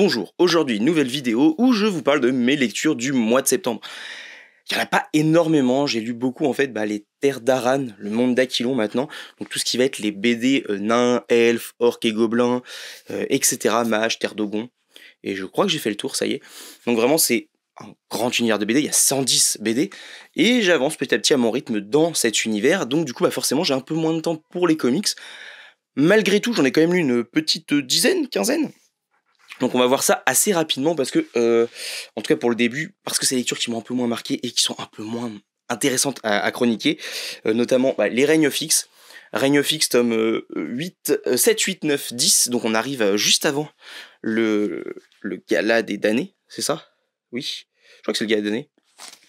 Bonjour, aujourd'hui nouvelle vidéo où je vous parle de mes lectures du mois de septembre. Il n'y en a pas énormément, j'ai lu beaucoup en fait bah, les Terres d'Aran, le monde d'Aquilon maintenant, donc tout ce qui va être les BD euh, nains, elfes, orques et gobelins, euh, etc., mages, Terre d'Ogon, et je crois que j'ai fait le tour, ça y est. Donc vraiment c'est un grand univers de BD, il y a 110 BD, et j'avance petit à petit à mon rythme dans cet univers, donc du coup bah, forcément j'ai un peu moins de temps pour les comics. Malgré tout, j'en ai quand même lu une petite dizaine, quinzaine, donc on va voir ça assez rapidement parce que, euh, en tout cas pour le début, parce que c'est des lectures qui m'ont un peu moins marqué et qui sont un peu moins intéressantes à, chroniquer, euh, notamment bah, les règnes fixes. Règne fixe, tome 8, 7, 8, 9, 10. Donc on arrive euh, juste avant le, gala des damnés, c'est ça Oui, je crois que c'est le gala des damnés.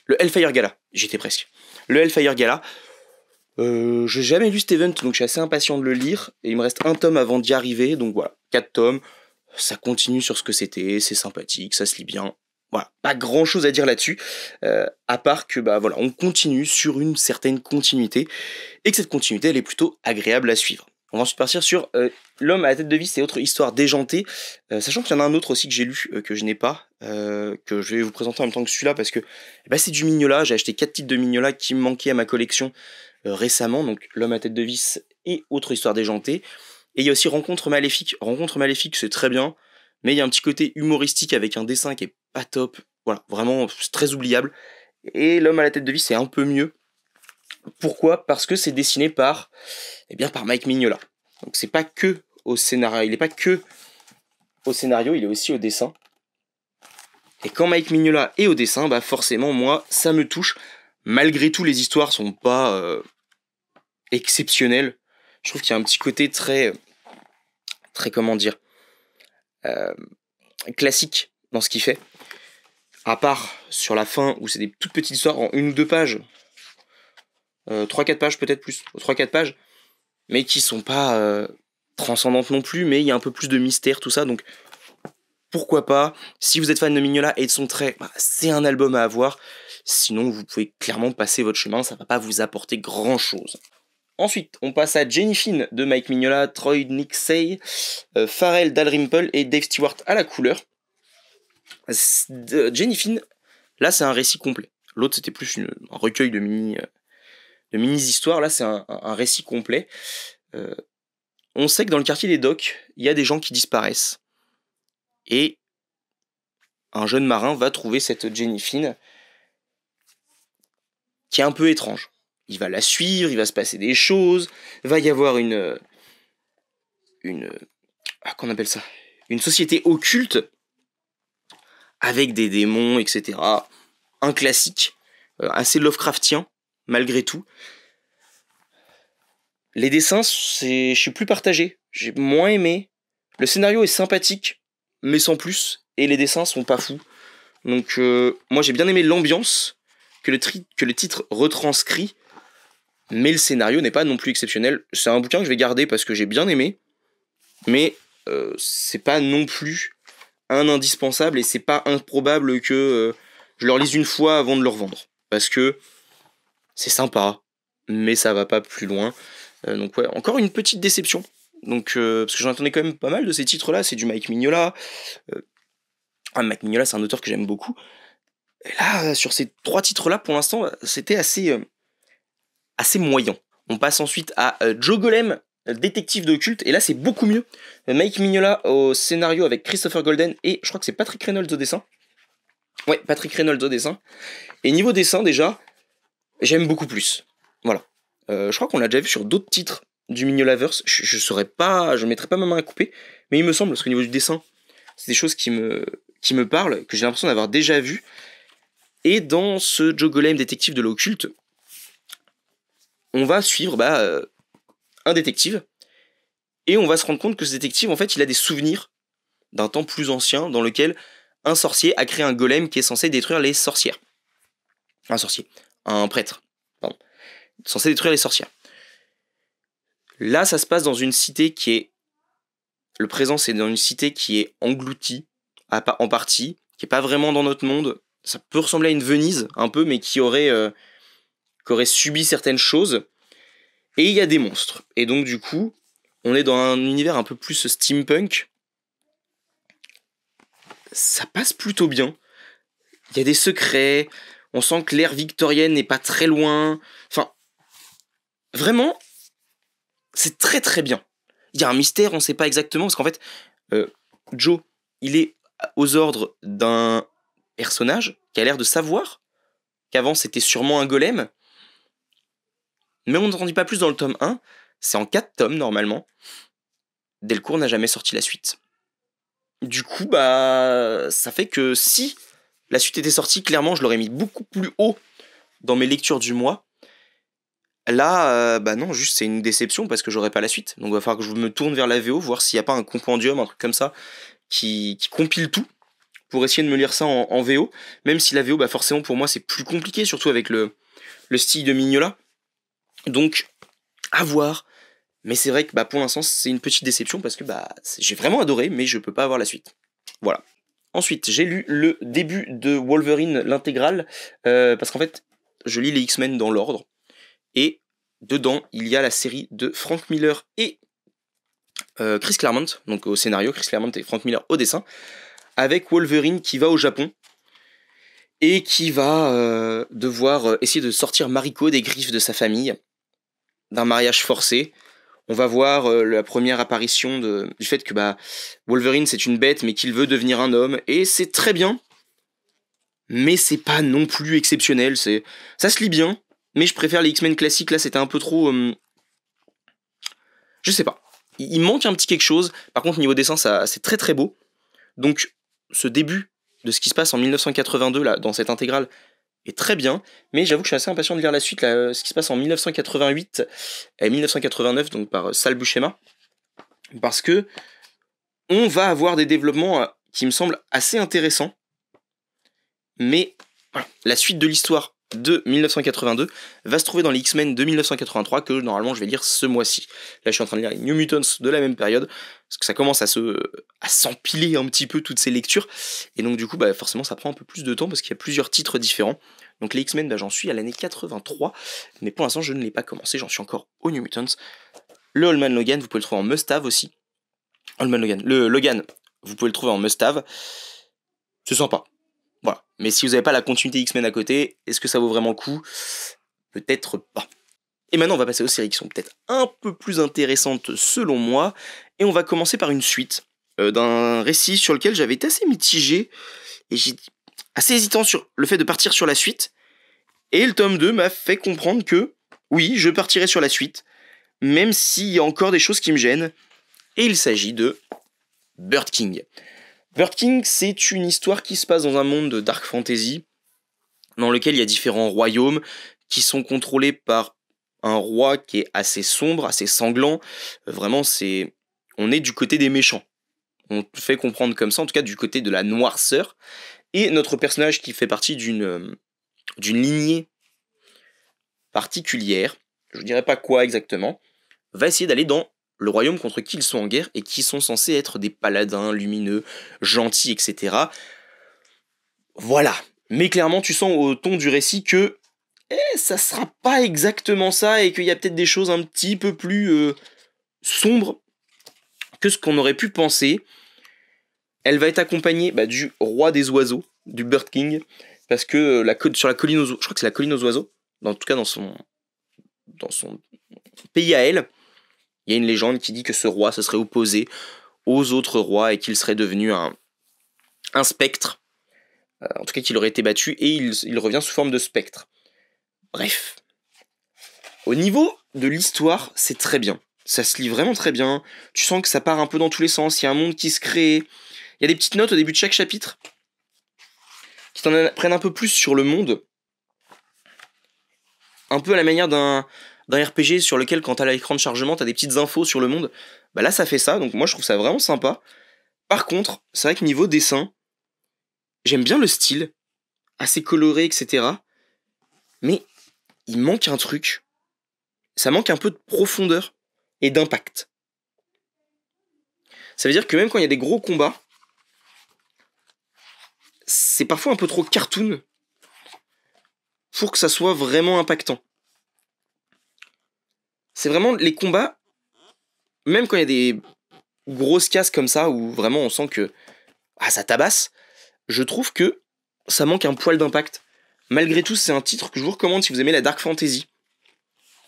Le Hellfire Gala, j'étais presque. Le Hellfire Gala. je j'ai jamais lu cet donc je suis assez impatient de le lire. Et il me reste un tome avant d'y arriver, donc voilà, 4 tomes ça continue sur ce que c'était, c'est sympathique, ça se lit bien. Voilà, pas grand chose à dire là-dessus, euh, à part que bah voilà, on continue sur une certaine continuité, et que cette continuité elle est plutôt agréable à suivre. On va ensuite partir sur euh, L'homme à la tête de vis et autres histoire déjantée euh, », sachant qu'il y en a un autre aussi que j'ai lu, que je n'ai pas, que je vais vous présenter en même temps que celui-là, parce que bah c'est du Mignola, j'ai acheté quatre titres de Mignola qui me manquaient à ma collection récemment, donc L'homme à tête de vis et autres histoires déjantées. Et il y a aussi Rencontre maléfique. Rencontre maléfique, c'est très bien, mais il y a un petit côté humoristique avec un dessin qui est pas top. Voilà, vraiment très oubliable. Et L'homme à la tête de vie, c'est un peu mieux. Pourquoi Parce que c'est dessiné par, eh bien, par Mike Mignola. Donc c'est pas que au scénario, il n'est pas que au scénario, il est aussi au dessin. Et quand Mike Mignola est au dessin, bah forcément moi ça me touche. Malgré tout, les histoires sont pas euh, exceptionnelles je trouve qu'il y a un petit côté très, très comment dire, euh, classique dans ce qu'il fait. À part sur la fin où c'est des toutes petites histoires en une ou deux pages, euh, trois, 3-4 pages peut-être plus, trois, quatre pages, mais qui sont pas euh, transcendantes non plus, mais il y a un peu plus de mystère, tout ça, donc pourquoi pas. Si vous êtes fan de Mignola et de son trait, bah, c'est un album à avoir. Sinon, vous pouvez clairement passer votre chemin, ça va pas vous apporter grand chose. Ensuite, on passe à Jenny Finn de Mike Mignola, Troy Nixey, Sey, euh, Pharrell Dalrymple et Dave Stewart à la couleur. De Jenny Finn, là, c'est un récit complet. L'autre, c'était plus un recueil de mini, euh, de mini histoires. Là, c'est un, récit complet. Euh, on sait que dans le quartier des docks, il y a des gens qui disparaissent. Et un jeune marin va trouver cette Jenny Finn qui est un peu étrange il va la suivre, il va se passer des choses, va y avoir une une ah, qu'on appelle ça une société occulte avec des démons, etc. Un classique euh, assez Lovecraftien malgré tout. Les dessins, c'est je suis plus partagé, j'ai moins aimé. Le scénario est sympathique, mais sans plus, et les dessins sont pas fous. Donc euh, moi j'ai bien aimé l'ambiance que le, que le titre retranscrit, mais le scénario n'est pas non plus exceptionnel. C'est un bouquin que je vais garder parce que j'ai bien aimé, mais euh, c'est pas non plus un indispensable et c'est pas improbable que euh, je leur lise une fois avant de le revendre. Parce que c'est sympa, mais ça va pas plus loin. Euh, donc ouais, encore une petite déception. Donc, euh, parce que j'en attendais quand même pas mal de ces titres-là, c'est du Mike Mignola. Ah, Mike Mignola, c'est un auteur que j'aime beaucoup. Et là, sur ces trois titres-là, pour l'instant, c'était assez assez moyen. On passe ensuite à euh, Joe Golem, euh, détective de culte, et là c'est beaucoup mieux. Mike Mignola au scénario avec Christopher Golden et je crois que c'est Patrick Reynolds au dessin. Ouais, Patrick Reynolds au dessin. Et niveau dessin déjà, j'aime beaucoup plus. Voilà. Euh, je crois qu'on l'a déjà vu sur d'autres titres du Mignolaverse. Je, ne serais pas, je mettrais pas ma main à couper, mais il me semble parce qu'au niveau du dessin, c'est des choses qui me qui me parlent, que j'ai l'impression d'avoir déjà vu. Et dans ce Joe Golem détective de l'occulte, on va suivre bah, euh, un détective et on va se rendre compte que ce détective, en fait, il a des souvenirs d'un temps plus ancien dans lequel un sorcier a créé un golem qui est censé détruire les sorcières. Un sorcier, un prêtre, pardon, censé détruire les sorcières. Là, ça se passe dans une cité qui est. Le présent, c'est dans une cité qui est engloutie, en partie, qui est pas vraiment dans notre monde. Ça peut ressembler à une Venise, un peu, mais qui aurait. Euh, aurait subi certaines choses. Et il y a des monstres. Et donc du coup, on est dans un univers un peu plus steampunk. Ça passe plutôt bien. Il y a des secrets. On sent que l'ère victorienne n'est pas très loin. Enfin, vraiment, c'est très très bien. Il y a un mystère, on sait pas exactement, parce qu'en fait, euh, Joe, il est aux ordres d'un personnage qui a l'air de savoir qu'avant c'était sûrement un golem, mais on n'en pas plus dans le tome 1, c'est en 4 tomes normalement. Delcourt n'a jamais sorti la suite. Du coup, bah, ça fait que si la suite était sortie, clairement, je l'aurais mis beaucoup plus haut dans mes lectures du mois. Là, euh, bah non, juste c'est une déception parce que j'aurais pas la suite. Donc, il va falloir que je me tourne vers la VO, voir s'il n'y a pas un compendium, un truc comme ça, qui, compile tout pour essayer de me lire ça en, VO. Même si la VO, bah, forcément, pour moi, c'est plus compliqué, surtout avec le, le style de Mignola. Donc, à voir. Mais c'est vrai que bah, pour l'instant, c'est une petite déception parce que bah, j'ai vraiment adoré, mais je peux pas avoir la suite. Voilà. Ensuite, j'ai lu le début de Wolverine, l'intégrale, euh, parce qu'en fait, je lis les X-Men dans l'ordre. Et dedans, il y a la série de Frank Miller et euh, Chris Claremont, donc au scénario, Chris Claremont et Frank Miller au dessin, avec Wolverine qui va au Japon et qui va euh, devoir essayer de sortir Mariko des griffes de sa famille d'un mariage forcé. On va voir euh, la première apparition du fait que bah, Wolverine c'est une bête mais qu'il veut devenir un homme et c'est très bien. Mais c'est pas non plus exceptionnel, c'est ça se lit bien, mais je préfère les X-Men classiques là, c'était un peu trop hum, je sais pas. Il manque un petit quelque chose. Par contre, niveau dessin, ça c'est très très beau. Donc ce début de ce qui se passe en 1982 là dans cette intégrale, est très bien, mais j'avoue que je suis assez impatient de lire la suite, euh, ce qui se passe en 1988 et 1989, donc par euh, Sal parce que on va avoir des développements euh, qui me semblent assez intéressants, mais la suite de l'histoire de 1982 va se trouver dans les X-Men de 1983 que normalement je vais lire ce mois-ci. Là je suis en train de lire les New Mutants de la même période parce que ça commence à se s'empiler un petit peu toutes ces lectures et donc du coup bah forcément ça prend un peu plus de temps parce qu'il y a plusieurs titres différents. Donc les X-Men bah, j'en suis à l'année 83 mais pour l'instant je ne l'ai pas commencé, j'en suis encore aux New Mutants. Le Holman Logan, vous pouvez le trouver en Mustave aussi. Holman Logan, le Logan, vous pouvez le trouver en Mustave C'est sympa. Voilà. Mais si vous n'avez pas la continuité X-Men à côté, est-ce que ça vaut vraiment le coup Peut-être pas. Et maintenant, on va passer aux séries qui sont peut-être un peu plus intéressantes selon moi. Et on va commencer par une suite euh, d'un récit sur lequel j'avais été assez mitigé. Et assez hésitant sur le fait de partir sur la suite. Et le tome 2 m'a fait comprendre que, oui, je partirai sur la suite. Même s'il y a encore des choses qui me gênent. Et il s'agit de Bird King. Bird c'est une histoire qui se passe dans un monde de dark fantasy, dans lequel il y a différents royaumes qui sont contrôlés par un roi qui est assez sombre, assez sanglant. Euh, vraiment, c'est on est du côté des méchants. On fait comprendre comme ça, en tout cas du côté de la noirceur. Et notre personnage qui fait partie d'une euh, d'une lignée particulière, je ne dirais pas quoi exactement, va essayer d'aller dans le royaume contre qui ils sont en guerre et qui sont censés être des paladins lumineux, gentils, etc. Voilà. Mais clairement, tu sens au ton du récit que eh, ça sera pas exactement ça et qu'il y a peut-être des choses un petit peu plus euh, sombres que ce qu'on aurait pu penser. Elle va être accompagnée bah, du roi des oiseaux, du Bird King, parce que euh, la, sur la colline aux, oiseaux, je crois que c'est la colline aux oiseaux, en tout cas dans son pays à elle, il y a une légende qui dit que ce roi se serait opposé aux autres rois et qu'il serait devenu un, un spectre. Euh, en tout cas, qu'il aurait été battu et il, il revient sous forme de spectre. Bref. Au niveau de l'histoire, c'est très bien. Ça se lit vraiment très bien. Tu sens que ça part un peu dans tous les sens. Il y a un monde qui se crée. Il y a des petites notes au début de chaque chapitre qui t'en apprennent un peu plus sur le monde. Un peu à la manière d'un d'un RPG sur lequel, quand t'as l'écran de chargement, t'as des petites infos sur le monde, bah là, ça fait ça. Donc moi, je trouve ça vraiment sympa. Par contre, c'est vrai que niveau dessin, j'aime bien le style, assez coloré, etc. Mais il manque un truc. Ça manque un peu de profondeur et d'impact. Ça veut dire que même quand il y a des gros combats, c'est parfois un peu trop cartoon pour que ça soit vraiment impactant c'est vraiment les combats, même quand il y a des grosses casses comme ça, où vraiment on sent que ah, ça tabasse, je trouve que ça manque un poil d'impact. Malgré tout, c'est un titre que je vous recommande si vous aimez la Dark Fantasy.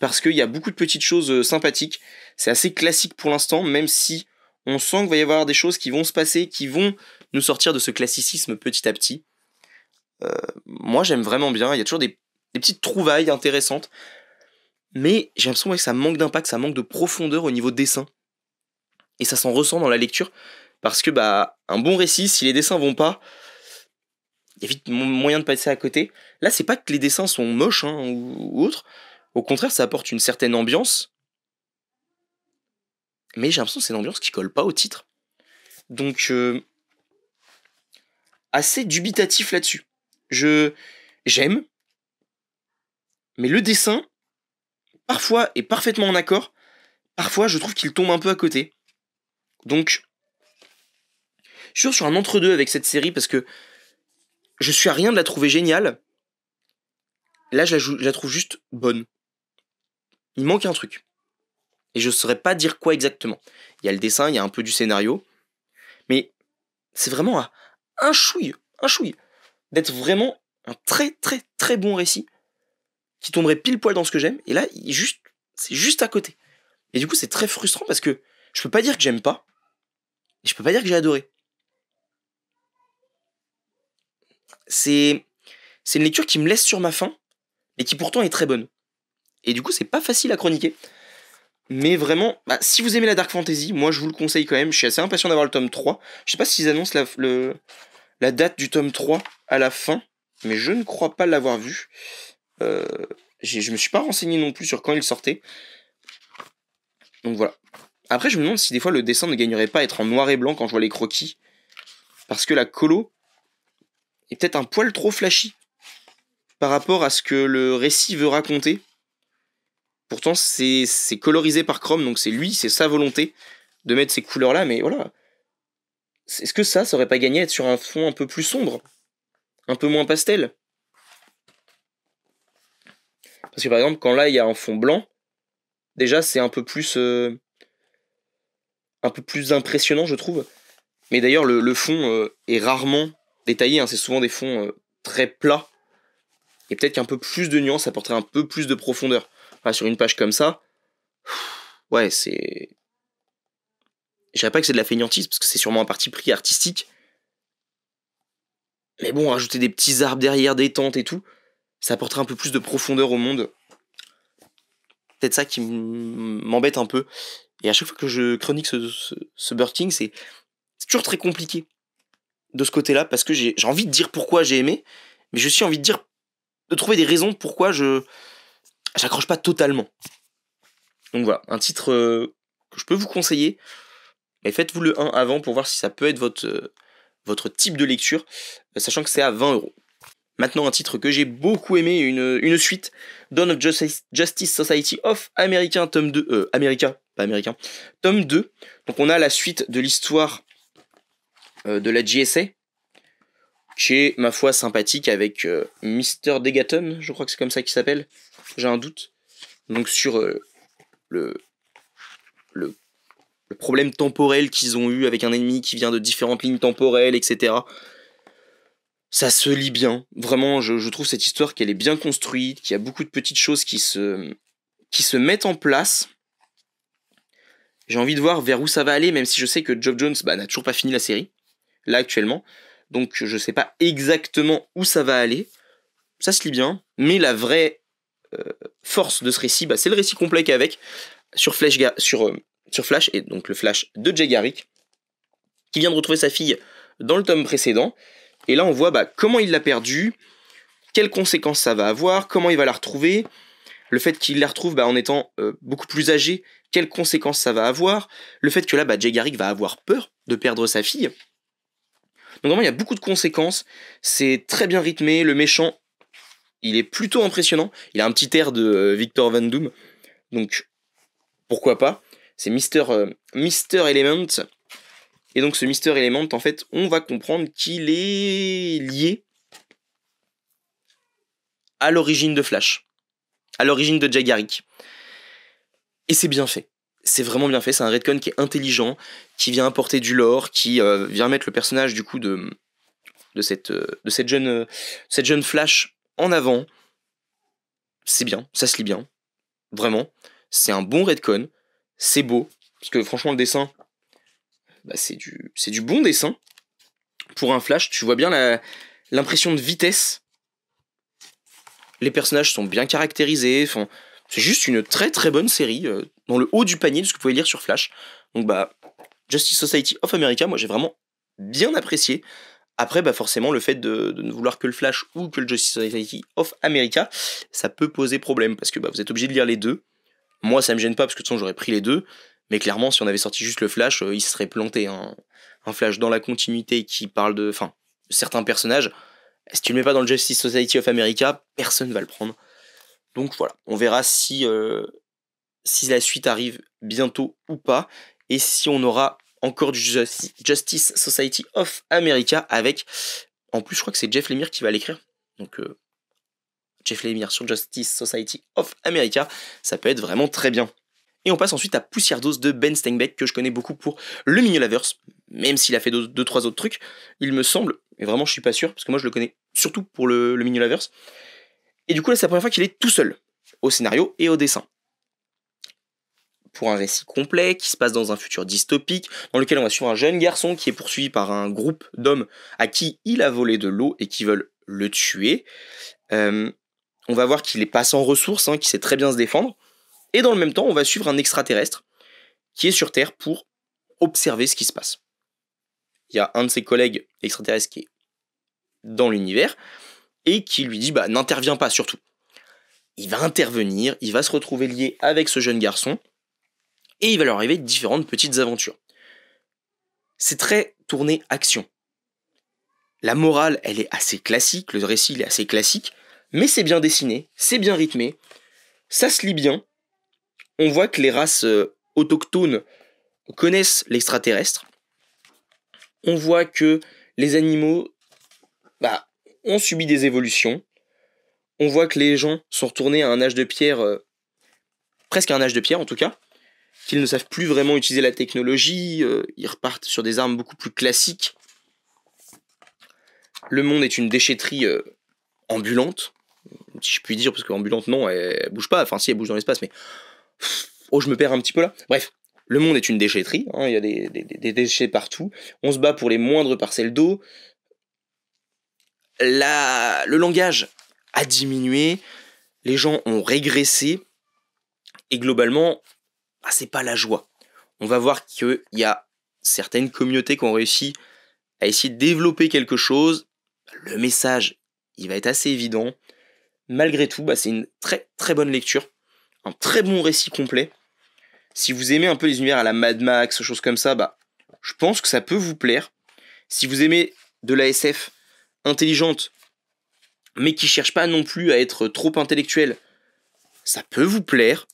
Parce qu'il y a beaucoup de petites choses euh, sympathiques. C'est assez classique pour l'instant, même si on sent qu'il va y avoir des choses qui vont se passer, qui vont nous sortir de ce classicisme petit à petit. Euh, moi, j'aime vraiment bien. Il y a toujours des petites trouvailles intéressantes mais j'ai l'impression que ça manque d'impact, ça manque de profondeur au niveau de dessin. Et ça s'en ressent dans la lecture, parce que bah un bon récit, si les dessins vont pas, il y a vite moyen de passer à côté. Là, c'est pas que les dessins sont moches hein, ou, autres, autre, au contraire, ça apporte une certaine ambiance, mais j'ai l'impression que c'est une ambiance qui colle pas au titre. Donc, euh, assez dubitatif là-dessus. Je j'aime, mais le dessin, parfois est parfaitement en accord, parfois je trouve qu'il tombe un peu à côté. Donc, je suis sur un entre-deux avec cette série parce que je suis à rien de la trouver géniale. Là, je la, trouve juste bonne. Il manque un truc. Et je ne saurais pas dire quoi exactement. Il y a le dessin, il y a un peu du scénario. Mais c'est vraiment un chouille, un chouille, d'être vraiment un très très très bon récit qui tomberait pile poil dans ce que j'aime. Et là, c'est juste à côté. Et du coup, c'est très frustrant parce que je peux pas dire que j'aime pas. Et je peux pas dire que j'ai adoré. C'est, c'est une lecture qui me laisse sur ma faim et qui pourtant est très bonne. Et du coup, c'est pas facile à chroniquer. Mais vraiment, bah, si vous aimez la Dark Fantasy, moi je vous le conseille quand même. Je suis assez impatient d'avoir le tome 3. Je sais pas s'ils annoncent la, la date du tome 3 à la fin, mais je ne crois pas l'avoir vu. Euh, je me suis pas renseigné non plus sur quand il sortait. Donc voilà. Après, je me demande si des fois le dessin ne gagnerait pas à être en noir et blanc quand je vois les croquis. Parce que la colo est peut-être un poil trop flashy par rapport à ce que le récit veut raconter. Pourtant, c'est colorisé par Chrome, donc c'est lui, c'est sa volonté de mettre ces couleurs-là, mais voilà. Est-ce que ça, ça aurait pas gagné à être sur un fond un peu plus sombre Un peu moins pastel parce que par exemple, quand là il y a un fond blanc, déjà c'est un peu plus. Euh, un peu plus impressionnant, je trouve. Mais d'ailleurs, le, fond euh, est rarement détaillé, hein. c'est souvent des fonds euh, très plats. Et peut-être qu'un peu plus de nuance apporterait un peu plus de profondeur. sur une page comme ça, ouais, c'est. Je dirais pas que c'est de la fainéantise, parce que c'est sûrement un parti pris artistique. Mais bon, rajouter des petits arbres derrière, des tentes et tout, ça apporterait un peu plus de profondeur au monde. Peut-être ça qui m'embête un peu. Et à chaque fois que je chronique ce, ce, c'est toujours très compliqué de ce côté-là parce que j'ai envie de dire pourquoi j'ai aimé, mais je suis envie de dire de trouver des raisons pourquoi je j'accroche pas totalement. Donc voilà, un titre euh, que je peux vous conseiller, mais faites-vous le 1 avant pour voir si ça peut être votre, euh, votre type de lecture, euh, sachant que c'est à 20 euros. Maintenant un titre que j'ai beaucoup aimé, une, suite, Dawn of Justice, Society of America, tome 2, euh, America, pas américain, tome 2. Donc on a la suite de l'histoire euh, de la JSA, qui est, ma foi, sympathique avec euh, Mr. Degaton, je crois que c'est comme ça qu'il s'appelle, j'ai un doute. Donc sur le, le, problème temporel qu'ils ont eu avec un ennemi qui vient de différentes lignes temporelles, etc ça se lit bien. Vraiment, je, trouve cette histoire qu'elle est bien construite, qu'il y a beaucoup de petites choses qui se, qui se mettent en place. J'ai envie de voir vers où ça va aller, même si je sais que Job Jones bah, n'a toujours pas fini la série, là actuellement. Donc je ne sais pas exactement où ça va aller. Ça se lit bien, mais la vraie euh, force de ce récit, bah, c'est le récit complet avec sur Flash, sur, euh, sur Flash, et donc le Flash de Jay Garrick, qui vient de retrouver sa fille dans le tome précédent, et là, on voit bah, comment il l'a perdue, quelles conséquences ça va avoir, comment il va la retrouver, le fait qu'il la retrouve bah, en étant euh, beaucoup plus âgé, quelles conséquences ça va avoir, le fait que là, bah, Jay Garrick va avoir peur de perdre sa fille. Donc vraiment, il y a beaucoup de conséquences, c'est très bien rythmé, le méchant, il est plutôt impressionnant, il a un petit air de euh, Victor Van Doom, donc pourquoi pas, c'est Mister, euh, Element, et donc ce Mister Element, en fait, on va comprendre qu'il est lié à l'origine de Flash, à l'origine de Jagaric. Et c'est bien fait. C'est vraiment bien fait. C'est un Redcon qui est intelligent, qui vient apporter du lore, qui euh, vient mettre le personnage du coup de, de, cette, euh, de cette, jeune, euh, cette jeune Flash en avant. C'est bien, ça se lit bien. Vraiment. C'est un bon Redcon. C'est beau. Parce que franchement, le dessin, bah, c'est du, du bon dessin. Pour un flash, tu vois bien l'impression de vitesse. Les personnages sont bien caractérisés. C'est juste une très très bonne série euh, dans le haut du panier de ce que vous pouvez lire sur Flash. Donc bah, Justice Society of America, moi j'ai vraiment bien apprécié. Après, bah forcément, le fait de, ne vouloir que le Flash ou que le Justice Society of America, ça peut poser problème parce que bah, vous êtes obligé de lire les deux. Moi, ça me gêne pas parce que de toute j'aurais pris les deux. Mais clairement, si on avait sorti juste le Flash, euh, il serait planté. Hein. Un Flash dans la continuité qui parle de, enfin, certains personnages, si tu le mets pas dans le Justice Society of America, personne va le prendre. Donc voilà, on verra si, euh, si la suite arrive bientôt ou pas, et si on aura encore du Justice Society of America avec, en plus je crois que c'est Jeff Lemire qui va l'écrire, donc euh, Jeff Lemire sur Justice Society of America, ça peut être vraiment très bien. Et on passe ensuite à Poussière d'os de Ben Steinbeck, que je connais beaucoup pour le laverse même s'il a fait deux, 3 trois autres trucs, il me semble, mais vraiment je suis pas sûr, parce que moi je le connais surtout pour le, le laverse Et du coup là c'est la première fois qu'il est tout seul, au scénario et au dessin. Pour un récit complet qui se passe dans un futur dystopique, dans lequel on va suivre un jeune garçon qui est poursuivi par un groupe d'hommes à qui il a volé de l'eau et qui veulent le tuer. Euh, on va voir qu'il est pas sans ressources, hein, qu'il sait très bien se défendre. Et dans le même temps, on va suivre un extraterrestre qui est sur Terre pour observer ce qui se passe. Il y a un de ses collègues extraterrestres qui est dans l'univers et qui lui dit bah n'interviens pas surtout. Il va intervenir, il va se retrouver lié avec ce jeune garçon et il va leur arriver différentes petites aventures. C'est très tourné action. La morale, elle est assez classique, le récit est assez classique, mais c'est bien dessiné, c'est bien rythmé, ça se lit bien, on voit que les races euh, autochtones connaissent l'extraterrestre. On voit que les animaux bah, ont subi des évolutions. On voit que les gens sont retournés à un âge de pierre, euh, presque à un âge de pierre en tout cas, qu'ils ne savent plus vraiment utiliser la technologie, euh, ils repartent sur des armes beaucoup plus classiques. Le monde est une déchetterie ambulante, si je puis dire, parce qu'ambulante, non, elle, elle bouge pas, enfin si, elle bouge dans l'espace, mais Oh, je me perds un petit peu là. Bref, le monde est une déchetterie, hein, il y a des, déchets partout, on se bat pour les moindres parcelles d'eau. La... Le langage a diminué, les gens ont régressé, et globalement, ce bah, c'est pas la joie. On va voir qu'il y a certaines communautés qui ont réussi à essayer de développer quelque chose. Le message, il va être assez évident. Malgré tout, bah, c'est une très très bonne lecture un très bon récit complet. Si vous aimez un peu les univers à la Mad Max, choses comme ça, bah, je pense que ça peut vous plaire. Si vous aimez de la SF intelligente, mais qui cherche pas non plus à être trop intellectuelle, ça peut vous plaire.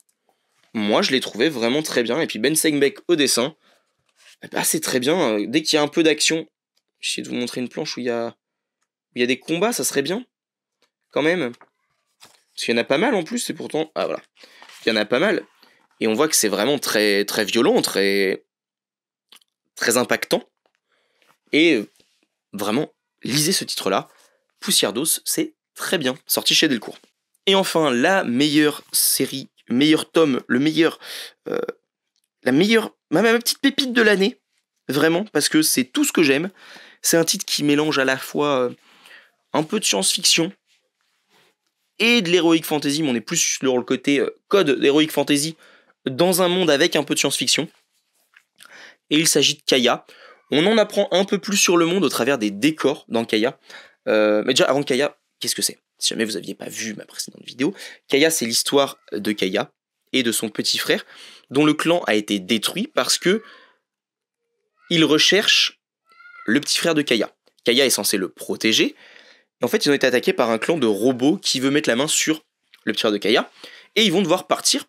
Moi, je l'ai trouvé vraiment très bien. Et puis Ben Sengbeck au dessin, bah, c'est très bien. Euh, dès qu'il y a un peu d'action, j'essaie de vous montrer une planche où il y a, il y a des combats, ça serait bien. Quand même. Parce qu'il y en a pas mal en plus, c'est pourtant. Ah voilà il y en a pas mal. Et on voit que c'est vraiment très, très violent, très, très impactant. Et vraiment, lisez ce titre-là. Poussière d'os, c'est très bien, sorti chez Delcourt. Et enfin, la meilleure série, meilleur tome, le meilleur. Euh, la meilleure. Ma, ma petite pépite de l'année, vraiment, parce que c'est tout ce que j'aime. C'est un titre qui mélange à la fois euh, un peu de science-fiction, et de l'heroic fantasy, mais on est plus sur le côté euh, code d'heroic fantasy dans un monde avec un peu de science-fiction. Et il s'agit de Kaya. On en apprend un peu plus sur le monde au travers des décors dans Kaya. Euh, mais déjà, avant Kaya, qu'est-ce que c'est Si jamais vous n'aviez pas vu ma précédente vidéo, Kaya, c'est l'histoire de Kaya et de son petit frère, dont le clan a été détruit parce que il recherche le petit frère de Kaya. Kaya est censé le protéger, en fait, ils ont été attaqués par un clan de robots qui veut mettre la main sur le roi de Kaya. Et ils vont devoir partir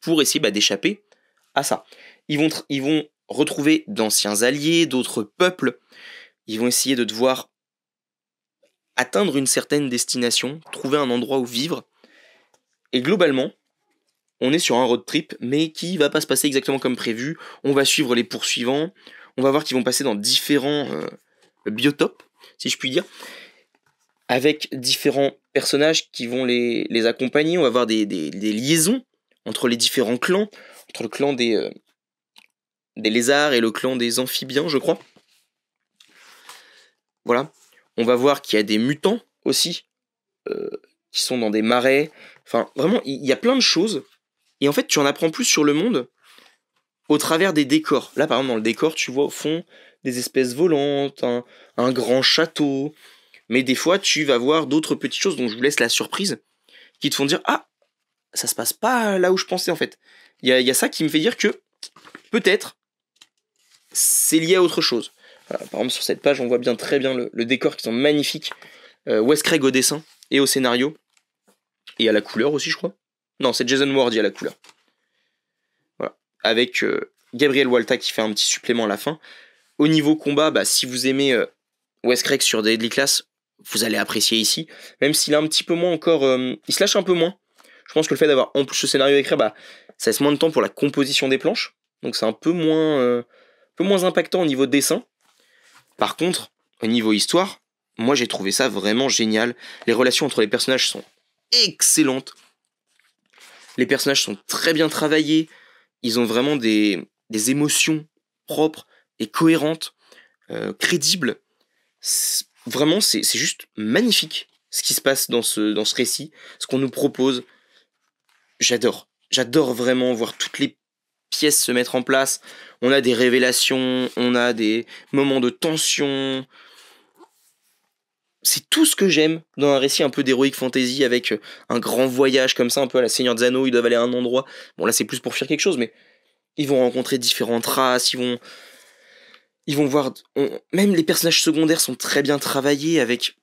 pour essayer bah, d'échapper à ça. Ils vont, ils vont retrouver d'anciens alliés, d'autres peuples. Ils vont essayer de devoir atteindre une certaine destination, trouver un endroit où vivre. Et globalement, on est sur un road trip, mais qui va pas se passer exactement comme prévu. On va suivre les poursuivants. On va voir qu'ils vont passer dans différents euh, biotopes, si je puis dire avec différents personnages qui vont les, accompagner. On va avoir des, liaisons entre les différents clans, entre le clan des, euh, des lézards et le clan des amphibiens, je crois. Voilà. On va voir qu'il y a des mutants aussi, euh, qui sont dans des marais. Enfin, vraiment, il y, a plein de choses. Et en fait, tu en apprends plus sur le monde au travers des décors. Là, par exemple, dans le décor, tu vois au fond des espèces volantes, un grand château, mais des fois, tu vas voir d'autres petites choses dont je vous laisse la surprise, qui te font dire Ah, ça se passe pas là où je pensais en fait. Il y, a, ça qui me fait dire que peut-être c'est lié à autre chose. par exemple, sur cette page, on voit bien très bien le, décor qui sont magnifiques. Euh, Wes Craig au dessin et au scénario. Et à la couleur aussi, je crois. Non, c'est Jason Ward, y a la couleur. Voilà. Avec euh, Gabriel Walta qui fait un petit supplément à la fin. Au niveau combat, bah, si vous aimez euh, Wes Craig sur Deadly Class, vous allez apprécier ici. Même s'il est un petit peu moins encore. Euh, il se lâche un peu moins. Je pense que le fait d'avoir en plus ce scénario écrit, bah, ça laisse moins de temps pour la composition des planches. Donc c'est un peu moins, euh, peu moins impactant au niveau dessin. Par contre, au niveau histoire, moi j'ai trouvé ça vraiment génial. Les relations entre les personnages sont excellentes. Les personnages sont très bien travaillés. Ils ont vraiment des, émotions propres et cohérentes, euh, crédibles vraiment, c'est juste magnifique ce qui se passe dans ce, dans ce récit, ce qu'on nous propose. J'adore. J'adore vraiment voir toutes les pièces se mettre en place. On a des révélations, on a des moments de tension. C'est tout ce que j'aime dans un récit un peu d'héroïque fantasy avec un grand voyage comme ça, un peu à la Seigneur des Anneaux, ils doivent aller à un endroit. Bon là c'est plus pour faire quelque chose, mais ils vont rencontrer différentes races, ils vont ils vont voir. même les personnages secondaires sont très bien travaillés avec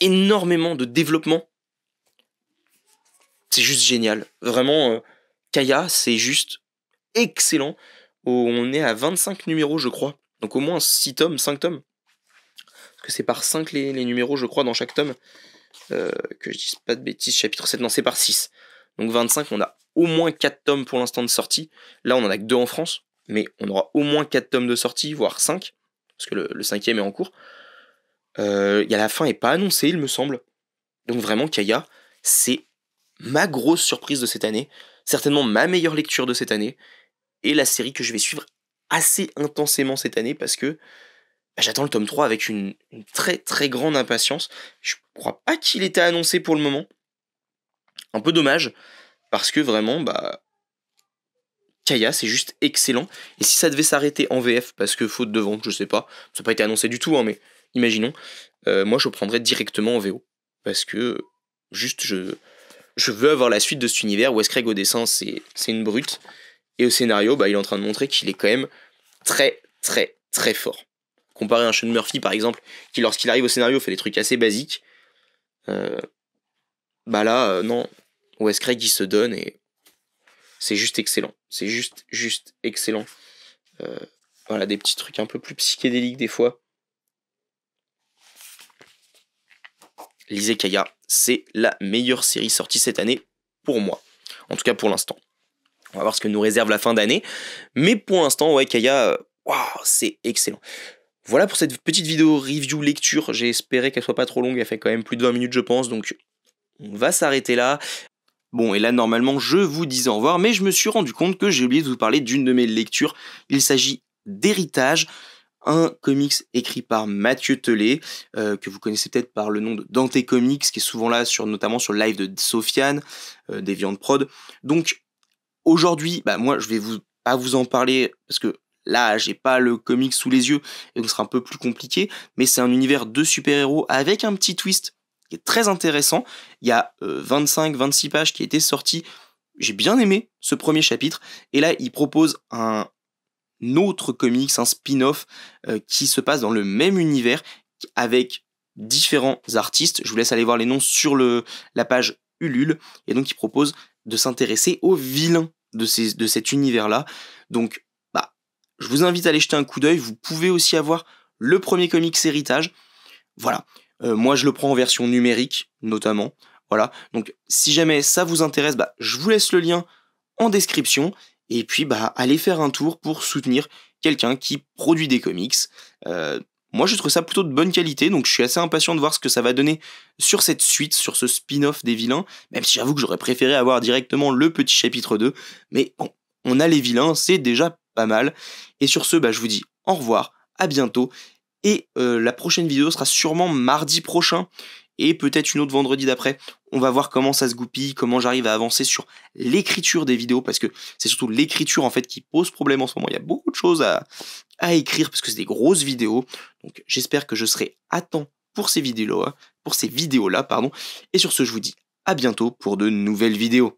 énormément de développement. C'est juste génial. Vraiment, euh, Kaya, c'est juste excellent. on est à 25 numéros, je crois. Donc au moins 6 tomes, 5 tomes. Parce que c'est par 5 les, numéros, je crois, dans chaque tome. Euh, que je dise pas de bêtises, chapitre 7, non, c'est par 6. Donc 25, on a au moins 4 tomes pour l'instant de sortie. Là, on en a que 2 en France mais on aura au moins 4 tomes de sortie, voire 5, parce que le, cinquième est en cours. Euh, y a la fin est pas annoncée, il me semble. Donc vraiment, Kaya, c'est ma grosse surprise de cette année, certainement ma meilleure lecture de cette année, et la série que je vais suivre assez intensément cette année, parce que bah, j'attends le tome 3 avec une, une, très très grande impatience. Je crois pas qu'il était annoncé pour le moment. Un peu dommage, parce que vraiment, bah, Kaya, c'est juste excellent. Et si ça devait s'arrêter en VF, parce que faute de vente, je sais pas, ça n'a pas été annoncé du tout, hein, mais imaginons, euh, moi je prendrais directement en VO. Parce que juste je, je veux avoir la suite de cet univers. Wes Craig au dessin, c'est une brute. Et au scénario, bah, il est en train de montrer qu'il est quand même très, très, très fort. Comparé à un Sean Murphy, par exemple, qui lorsqu'il arrive au scénario fait des trucs assez basiques. Euh, bah là, euh, non. Wes Craig, il se donne et c'est juste excellent. C'est juste, juste excellent. Euh, voilà, des petits trucs un peu plus psychédéliques des fois. Lisez Kaya, c'est la meilleure série sortie cette année pour moi. En tout cas pour l'instant. On va voir ce que nous réserve la fin d'année. Mais pour l'instant, ouais, Kaya, euh, c'est excellent. Voilà pour cette petite vidéo review lecture. J'ai espéré qu'elle soit pas trop longue. Elle fait quand même plus de 20 minutes, je pense. Donc, on va s'arrêter là. Bon, et là, normalement, je vous disais au revoir, mais je me suis rendu compte que j'ai oublié de vous parler d'une de mes lectures. Il s'agit d'Héritage, un comics écrit par Mathieu Tellet, euh, que vous connaissez peut-être par le nom de Dante Comics, qui est souvent là, sur, notamment sur le live de Sofiane, euh, des Viandes Prod. Donc, aujourd'hui, bah, moi, je vais vous, pas vous en parler, parce que là, j'ai pas le comics sous les yeux, et donc ce sera un peu plus compliqué, mais c'est un univers de super-héros avec un petit twist qui est très intéressant. Il y a 25-26 euh, pages qui a été sorti. J'ai bien aimé ce premier chapitre. Et là, il propose un autre comics, un spin-off euh, qui se passe dans le même univers avec différents artistes. Je vous laisse aller voir les noms sur le, la page Ulule. Et donc, il propose de s'intéresser aux vilains de, de cet univers-là. Donc, bah, je vous invite à aller jeter un coup d'œil. Vous pouvez aussi avoir le premier comics héritage. Voilà. Euh, moi, je le prends en version numérique, notamment. Voilà. Donc, si jamais ça vous intéresse, bah, je vous laisse le lien en description. Et puis, bah, allez faire un tour pour soutenir quelqu'un qui produit des comics. Euh, moi, je trouve ça plutôt de bonne qualité, donc je suis assez impatient de voir ce que ça va donner sur cette suite, sur ce spin-off des vilains, même si j'avoue que j'aurais préféré avoir directement le petit chapitre 2. Mais bon, on a les vilains, c'est déjà pas mal. Et sur ce, bah, je vous dis au revoir, à bientôt, et euh, la prochaine vidéo sera sûrement mardi prochain et peut-être une autre vendredi d'après. On va voir comment ça se goupille, comment j'arrive à avancer sur l'écriture des vidéos, parce que c'est surtout l'écriture en fait qui pose problème en ce moment. Il y a beaucoup de choses à, à écrire, parce que c'est des grosses vidéos. Donc j'espère que je serai à temps pour ces vidéos-là, pour ces vidéos-là, pardon. Et sur ce, je vous dis à bientôt pour de nouvelles vidéos.